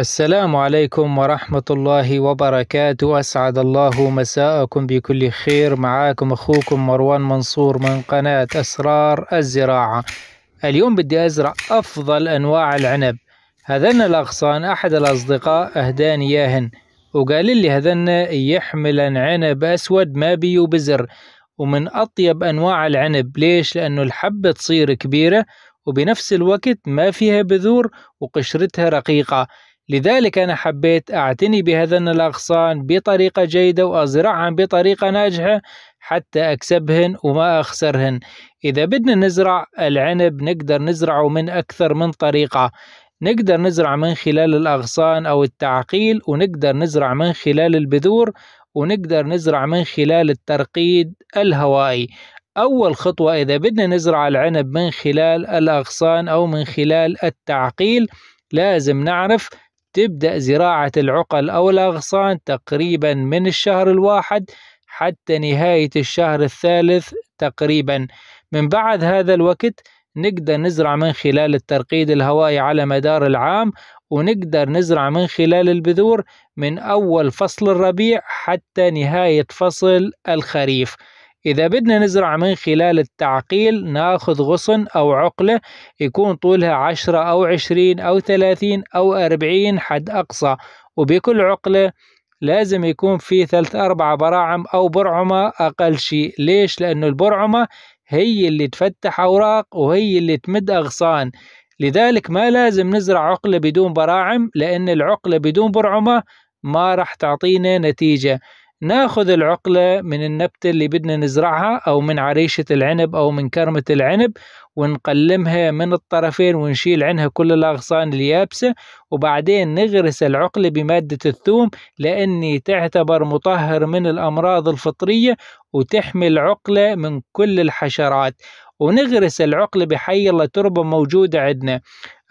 السلام عليكم ورحمة الله وبركاته أسعد الله مساءكم بكل خير معاكم أخوكم مروان منصور من قناة أسرار الزراعة اليوم بدي أزرع أفضل أنواع العنب هذن الأغصان أحد الأصدقاء أهداني ياهن وقال لي هذن يحملن عنب أسود ما بيو بزر ومن أطيب أنواع العنب ليش؟ لأنه الحبة تصير كبيرة وبنفس الوقت ما فيها بذور وقشرتها رقيقة لذلك أنا حبيت أعتني بهذا الأغصان بطريقة جيدة وأزرعهم بطريقة ناجحة حتى أكسبهن وما أخسرهن إذا بدنا نزرع العنب نقدر نزرعه من أكثر من طريقة نقدر نزرع من خلال الأغصان أو التعقيل ونقدر نزرع من خلال البذور ونقدر نزرع من خلال الترقيد الهوائي أول خطوة إذا بدنا نزرع العنب من خلال الأغصان أو من خلال التعقيل لازم نعرف تبدأ زراعة العقل أو الأغصان تقريبا من الشهر الواحد حتى نهاية الشهر الثالث تقريبا من بعد هذا الوقت نقدر نزرع من خلال الترقيد الهوائي على مدار العام ونقدر نزرع من خلال البذور من أول فصل الربيع حتى نهاية فصل الخريف إذا بدنا نزرع من خلال التعقيل ناخذ غصن أو عقلة يكون طولها عشرة أو عشرين أو ثلاثين أو أربعين حد أقصى وبكل عقلة لازم يكون في ثلاث أربعة براعم أو برعمة أقل شيء ليش؟ لأنه البرعمة هي اللي تفتح أوراق وهي اللي تمد أغصان لذلك ما لازم نزرع عقلة بدون براعم لأن العقلة بدون برعمة ما راح تعطينا نتيجة ناخذ العقلة من النبتة اللي بدنا نزرعها أو من عريشة العنب أو من كرمة العنب ونقلمها من الطرفين ونشيل عنها كل الأغصان اليابسة وبعدين نغرس العقلة بمادة الثوم لأني تعتبر مطهر من الأمراض الفطرية وتحمي العقلة من كل الحشرات ونغرس العقل الله تربة موجودة عندنا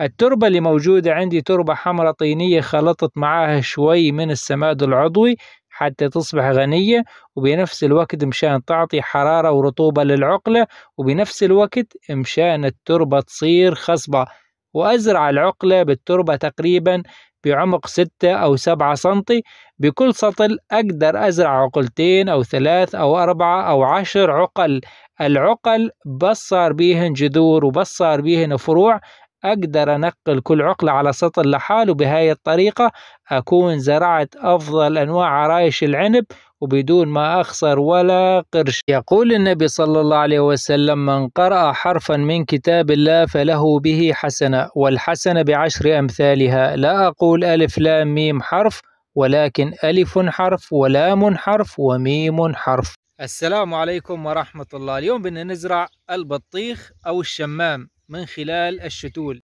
التربة اللي موجودة عندي تربة حمراء طينية خلطت معاها شوي من السماد العضوي حتى تصبح غنية وبنفس الوقت مشان تعطي حرارة ورطوبة للعقلة وبنفس الوقت مشان التربة تصير خصبة وأزرع العقلة بالتربة تقريبا بعمق ستة أو سبعة سنتي بكل سطل أقدر أزرع عقلتين أو ثلاث أو أربعة أو عشر عقل العقل بصار بيهن جذور وبصار بيهن فروع أقدر أنقل كل عقلة على سطل لحاله بهاي الطريقة أكون زرعت أفضل أنواع عرايش العنب وبدون ما أخسر ولا قرش يقول النبي صلى الله عليه وسلم من قرأ حرفا من كتاب الله فله به حسنة والحسنة بعشر أمثالها لا أقول ألف لام ميم حرف ولكن ألف حرف ولام حرف وميم حرف السلام عليكم ورحمة الله اليوم بدنا نزرع البطيخ أو الشمام من خلال الشتول